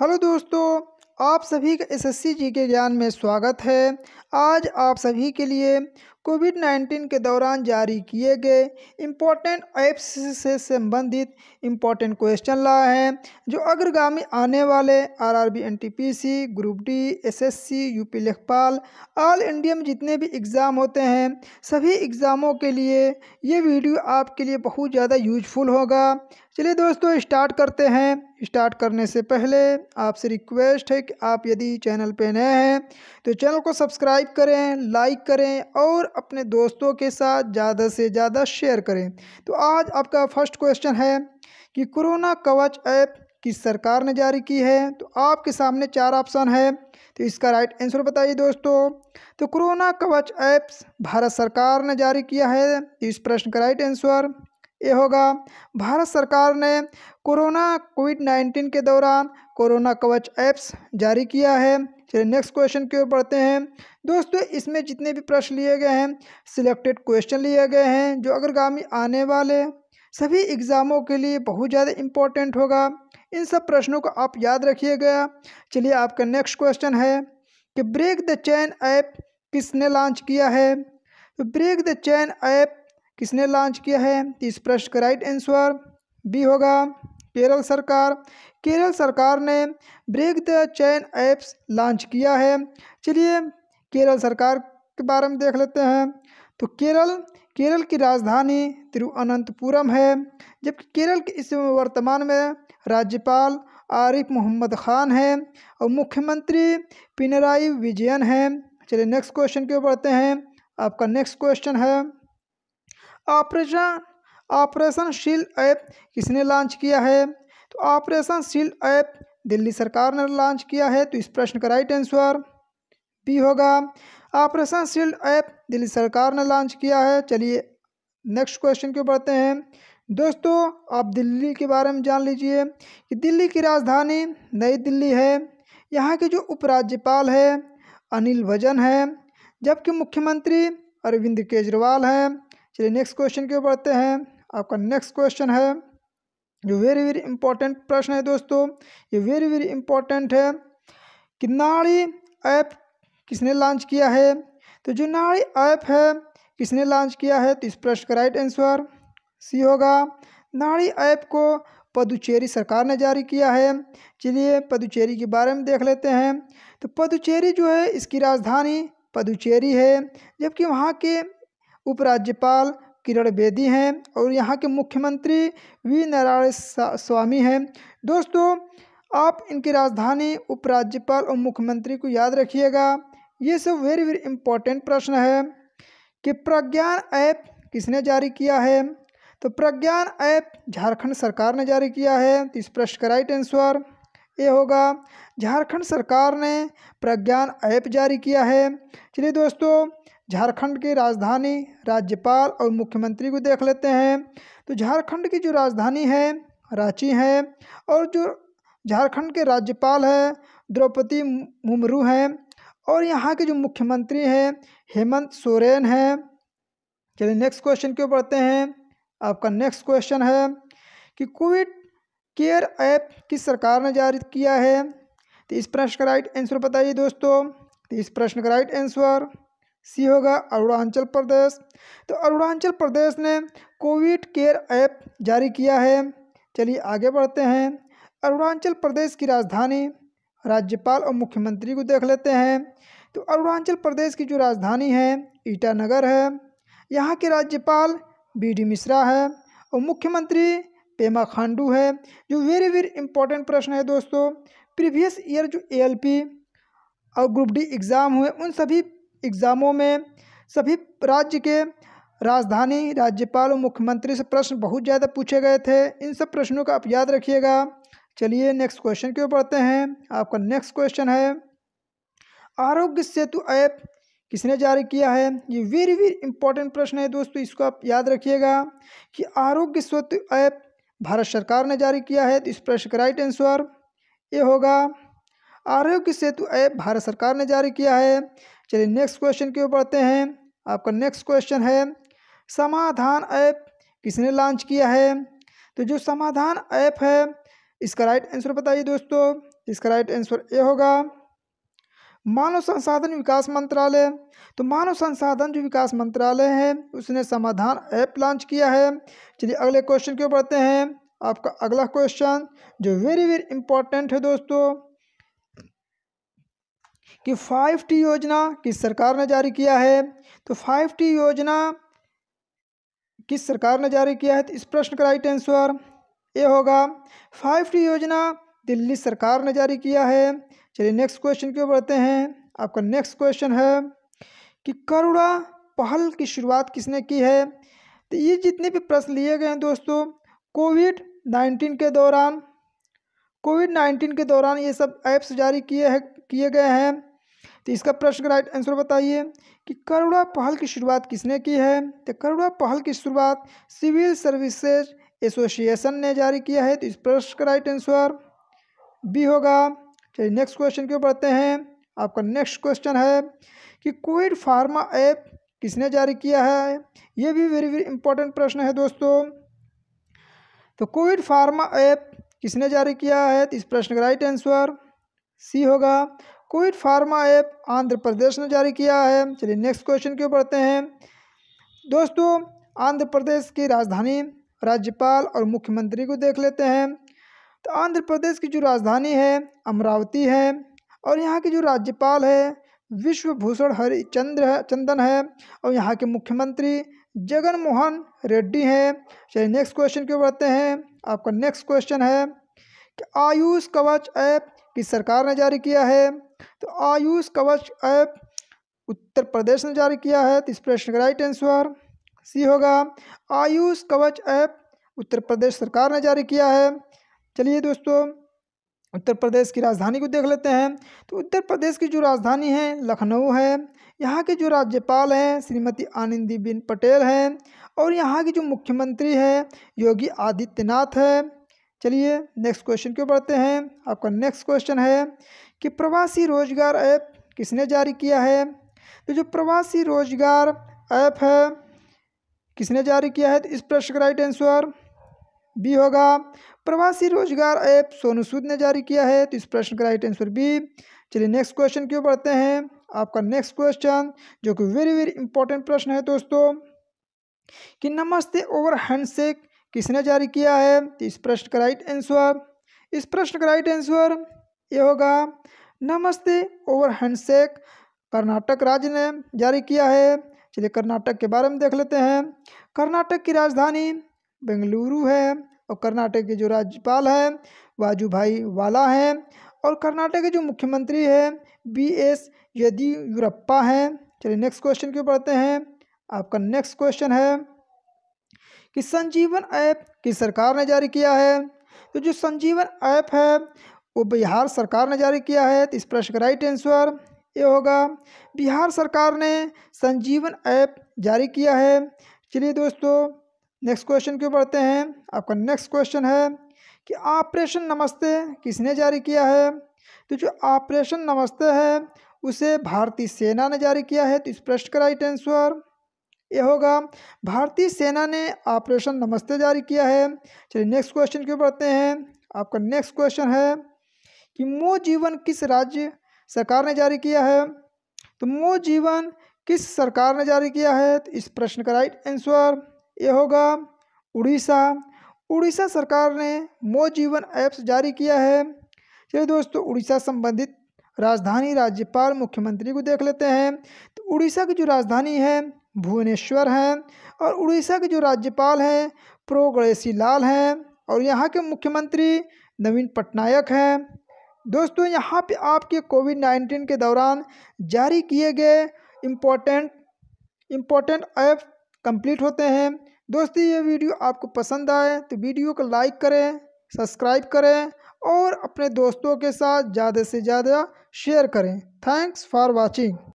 hello दोस्तों आप सभी का एसएससी जी के ज्ञान में स्वागत है आज आप सभी के लिए कोविड नाइन्टीन के दौरान जारी किए गए इम्पोर्टेंट ऐप्स से संबंधित इम्पोर्टेंट क्वेश्चन लाए हैं जो अग्रगामी आने वाले RRB NTPC group D SSC UP लेखपाल ऑल इंडिया में जितने भी एग्ज़ाम होते हैं सभी एग्ज़ामों के लिए ये वीडियो आपके लिए बहुत ज़्यादा यूजफुल होगा चलिए दोस्तों स्टार्ट करते हैं स्टार्ट करने से पहले आपसे रिक्वेस्ट है कि आप यदि चैनल पर नए हैं तो चैनल को सब्सक्राइब करें लाइक करें और अपने दोस्तों के साथ ज़्यादा से ज़्यादा शेयर करें तो आज आपका फर्स्ट क्वेश्चन है कि कोरोना कवच ऐप किस सरकार ने जारी की है तो आपके सामने चार ऑप्शन है तो इसका राइट आंसर बताइए दोस्तों तो कोरोना कवच ऐप्स भारत सरकार ने जारी किया है इस प्रश्न का राइट आंसर ये होगा भारत सरकार ने कोरोना कोविड नाइन्टीन के दौरान कोरोना कवच ऐप्स जारी किया है चलिए नेक्स्ट क्वेश्चन की ओर बढ़ते हैं दोस्तों इसमें जितने भी प्रश्न लिए गए हैं सिलेक्टेड क्वेश्चन लिए गए हैं जो अग्रगामी आने वाले सभी एग्ज़ामों के लिए बहुत ज़्यादा इम्पोर्टेंट होगा इन सब प्रश्नों को आप याद रखिएगा चलिए आपका नेक्स्ट क्वेश्चन है कि ब्रेक द चैन ऐप किसने लॉन्च किया है तो ब्रेक द चैन ऐप किसने लॉन्च किया है तो इस प्रश्न का राइट आंसर बी होगा केरल सरकार केरल सरकार ने break the chain apps launch किया है चलिए केरल सरकार के बारे में देख लेते हैं तो केरल केरल की राजधानी तिरुअनंतपुरम है जबकि केरल के इस वर्तमान में राज्यपाल आरिफ मोहम्मद ख़ान हैं और मुख्यमंत्री पिनराई विजयन हैं चलिए नेक्स्ट क्वेश्चन के ओर बढ़ते हैं आपका नेक्स्ट क्वेश्चन है ऑपरेशन ऑपरेशन शील ऐप किसने लॉन्च किया है तो ऑपरेशन शील ऐप दिल्ली सरकार ने लॉन्च किया है तो इस प्रश्न का राइट आंसर पी होगा ऑपरेशन शील्ड ऐप दिल्ली सरकार ने लॉन्च किया है चलिए नेक्स्ट क्वेश्चन क्यों पढ़ते बढ़ते हैं दोस्तों आप दिल्ली के बारे में जान लीजिए कि दिल्ली की राजधानी नई दिल्ली है यहाँ के जो उपराज्यपाल है अनिल भजन है जबकि मुख्यमंत्री अरविंद केजरीवाल हैं चलिए नेक्स्ट क्वेश्चन क्यों पढ़ते बढ़ते हैं आपका नेक्स्ट क्वेश्चन है जो वेरी वेरी इंपॉर्टेंट प्रश्न है दोस्तों ये वेरी वेरी इंपॉर्टेंट है कि नाड़ी ऐप किसने लॉन्च किया है तो जो नाड़ी ऐप है किसने लॉन्च किया है तो इस प्रश्न का राइट आंसर सी होगा नाड़ी ऐप को पदुचेरी सरकार ने जारी किया है चलिए पदुचेरी के बारे में देख लेते हैं तो पदुचेरी जो है इसकी राजधानी पदुचेरी है जबकि वहाँ के उपराज्यपाल किरण बेदी हैं और यहाँ के मुख्यमंत्री वी नारायण स्वामी हैं दोस्तों आप इनकी राजधानी उपराज्यपाल और मुख्यमंत्री को याद रखिएगा ये सब वेरी वेरी इंपॉर्टेंट प्रश्न है कि प्रज्ञान ऐप किसने जारी किया है तो प्रज्ञान ऐप झारखंड सरकार ने जारी किया है तो इस प्रश्न का राइट आंसर ये होगा झारखंड सरकार ने प्रज्ञान ऐप जारी किया है चलिए दोस्तों झारखंड की राजधानी राज्यपाल और मुख्यमंत्री को देख लेते हैं तो झारखंड की जो राजधानी है रांची है और जो झारखंड के राज्यपाल है द्रौपदी मुर्मू हैं और यहाँ के जो मुख्यमंत्री हैं हेमंत सोरेन हैं चलिए नेक्स्ट क्वेश्चन क्यों पढ़ते हैं आपका नेक्स्ट क्वेश्चन है कि कोविड केयर ऐप किस सरकार ने जारी किया है तो इस प्रश्न का राइट आंसर बताइए दोस्तों तो इस प्रश्न का राइट आंसर सी होगा अरुणाचल प्रदेश तो अरुणाचल प्रदेश ने कोविड केयर ऐप जारी किया है चलिए आगे बढ़ते हैं अरुणाचल प्रदेश की राजधानी राज्यपाल और मुख्यमंत्री को देख लेते हैं तो अरुणाचल प्रदेश की जो राजधानी है ईटानगर है यहाँ के राज्यपाल बी डी मिश्रा है और मुख्यमंत्री पेमा खांडू है जो वेरी वेरी इंपॉर्टेंट प्रश्न है दोस्तों प्रीवियस ईयर जो एएलपी और ग्रुप डी एग्ज़ाम हुए उन सभी एग्ज़ामों में सभी राज्य के राजधानी राज्यपाल और मुख्यमंत्री से प्रश्न बहुत ज़्यादा पूछे गए थे इन सब प्रश्नों का आप याद रखिएगा चलिए नेक्स्ट क्वेश्चन क्यों पढ़ते हैं आपका नेक्स्ट क्वेश्चन है आरोग्य सेतु ऐप किसने जारी किया है ये वेरी वेरी इंपॉर्टेंट प्रश्न है दोस्तों इसको आप याद रखिएगा कि आरोग्य सेतु ऐप भारत सरकार ने जारी किया है तो इस प्रश्न का राइट आंसर ये होगा आरोग्य सेतु ऐप भारत सरकार ने जारी किया है चलिए नेक्स्ट क्वेश्चन क्यों पढ़ते हैं आपका नेक्स्ट क्वेश्चन है समाधान ऐप किसने लॉन्च किया है तो जो समाधान ऐप है इसका राइट आंसर बताइए दोस्तों इसका राइट आंसर ए होगा मानव संसाधन विकास मंत्रालय तो मानव संसाधन जो विकास मंत्रालय है उसने समाधान ऐप लॉन्च किया है चलिए अगले क्वेश्चन क्यों पढ़ते हैं आपका अगला क्वेश्चन जो वेरी वेरी इंपॉर्टेंट है दोस्तों कि फाइव टी योजना किस सरकार ने जारी किया है तो फाइव टी योजना किस सरकार ने जारी किया है तो इस प्रश्न का राइट आंसर ए होगा फाइव टी योजना दिल्ली सरकार ने जारी किया है चलिए नेक्स्ट क्वेश्चन की ओर बढ़ते हैं आपका नेक्स्ट क्वेश्चन है कि करुणा पहल की शुरुआत किसने की है तो ये जितने भी प्रश्न लिए गए हैं दोस्तों कोविड नाइन्टीन के दौरान कोविड नाइन्टीन के दौरान ये सब ऐप्स जारी किए हैं किए गए हैं तो इसका प्रश्न का राइट आंसर बताइए कि करुणा पहल की शुरुआत किसने की है तो करुणा पहल की शुरुआत सिविल सर्विसेज एसोसिएशन ने जारी किया है तो इस प्रश्न का राइट आंसर बी होगा चलिए नेक्स्ट क्वेश्चन क्यों पढ़ते हैं आपका नेक्स्ट क्वेश्चन है कि कोविड फार्मा ऐप किसने जारी किया है ये भी वेरी वेरी इंपॉर्टेंट प्रश्न है दोस्तों तो कोविड फार्मा ऐप किसने जारी किया है तो इस प्रश्न का राइट आंसर सी होगा covid pharma app Andhra Pradesh ने जारी किया है चलिए नेक्स्ट क्वेश्चन क्यों पढ़ते हैं दोस्तों आंध्र प्रदेश की राजधानी राज्यपाल और मुख्यमंत्री को देख लेते हैं तो आंध्र प्रदेश की जो राजधानी है अमरावती है और यहाँ के जो राज्यपाल है विश्वभूषण हरिचंद्र है चंदन है और यहाँ के मुख्यमंत्री जगन मोहन रेड्डी हैं चलिए नेक्स्ट क्वेश्चन क्यों बढ़ते हैं आपका नेक्स्ट क्वेश्चन है कि आयुष कवच ऐप किस सरकार ने जारी किया है तो आयुष कवच ऐप उत्तर प्रदेश ने जारी किया है तो इस प्रश्न का राइट आंसर सी होगा आयुष कवच ऐप उत्तर प्रदेश सरकार ने जारी किया है चलिए दोस्तों उत्तर प्रदेश की राजधानी को देख लेते हैं तो उत्तर प्रदेश की जो राजधानी है लखनऊ है यहाँ के जो राज्यपाल हैं श्रीमती आनंदीबेन पटेल हैं और यहाँ के जो मुख्यमंत्री है योगी आदित्यनाथ है चलिए नेक्स्ट क्वेश्चन क्यों बढ़ते हैं आपका नेक्स्ट क्वेश्चन है कि प्रवासी रोजगार ऐप किसने जारी किया है तो जो प्रवासी रोजगार ऐप है किसने जारी किया है तो इस प्रश्न का राइट आंसर बी होगा प्रवासी रोजगार ऐप सोनू सूद ने जारी किया है तो इस प्रश्न का राइट आंसर बी चलिए नेक्स्ट क्वेश्चन क्यों पढ़ते हैं आपका नेक्स्ट क्वेश्चन जो कि वेरी वेरी इंपॉर्टेंट प्रश्न है दोस्तों कि नमस्ते ओवर हैंडशेक किसने जारी किया है तो इस प्रश्न का राइट आंसर इस प्रश्न का राइट आंसर ये होगा नमस्ते ओवर हैंडशेक कर्नाटक राज्य ने जारी किया है चलिए कर्नाटक के बारे में देख लेते हैं कर्नाटक की राजधानी बेंगलुरु है और कर्नाटक के जो राज्यपाल हैं वाजूभाई वाला हैं और कर्नाटक के जो मुख्यमंत्री हैं बी एस येदियुरप्पा हैं चलिए नेक्स्ट क्वेश्चन क्यों पढ़ते हैं आपका नेक्स्ट क्वेश्चन है कि संजीवन ऐप किस सरकार ने जारी किया है तो जो संजीवन ऐप है वो बिहार सरकार ने जारी किया है तो इस प्रश्न का राइट आंसर ये होगा बिहार सरकार ने संजीवन ऐप जारी किया है चलिए दोस्तों नेक्स्ट क्वेश्चन क्यों पढ़ते हैं आपका नेक्स्ट क्वेश्चन है कि ऑपरेशन नमस्ते किसने जारी किया है तो जो ऑपरेशन नमस्ते है उसे भारतीय सेना ने जारी किया है तो इस प्रश्न का राइट आंसर ये होगा भारतीय सेना ने ऑपरेशन नमस्ते जारी किया है चलिए नेक्स्ट क्वेश्चन क्यों पढ़ते हैं आपका नेक्स्ट क्वेश्चन है कि मो जीवन किस राज्य सरकार ने जारी किया है तो मो जीवन किस सरकार ने जारी किया है तो इस प्रश्न का राइट आंसर ये होगा उड़ीसा उड़ीसा सरकार ने मो जीवन ऐप्स जारी किया है चलिए दोस्तों उड़ीसा संबंधित राजधानी राज्यपाल मुख्यमंत्री को देख लेते हैं तो उड़ीसा की जो राजधानी है भुवनेश्वर है और उड़ीसा के जो राज्यपाल हैं प्रो गणेशी लाल हैं और यहाँ के मुख्यमंत्री नवीन पटनायक हैं दोस्तों यहाँ पे आपके कोविड नाइन्टीन के दौरान जारी किए गए इम्पोर्टेंट इम्पोर्टेंट ऐप कंप्लीट होते हैं दोस्तों ये वीडियो आपको पसंद आए तो वीडियो को लाइक करें सब्सक्राइब करें और अपने दोस्तों के साथ ज़्यादा से ज़्यादा शेयर करें थैंक्स फॉर वॉचिंग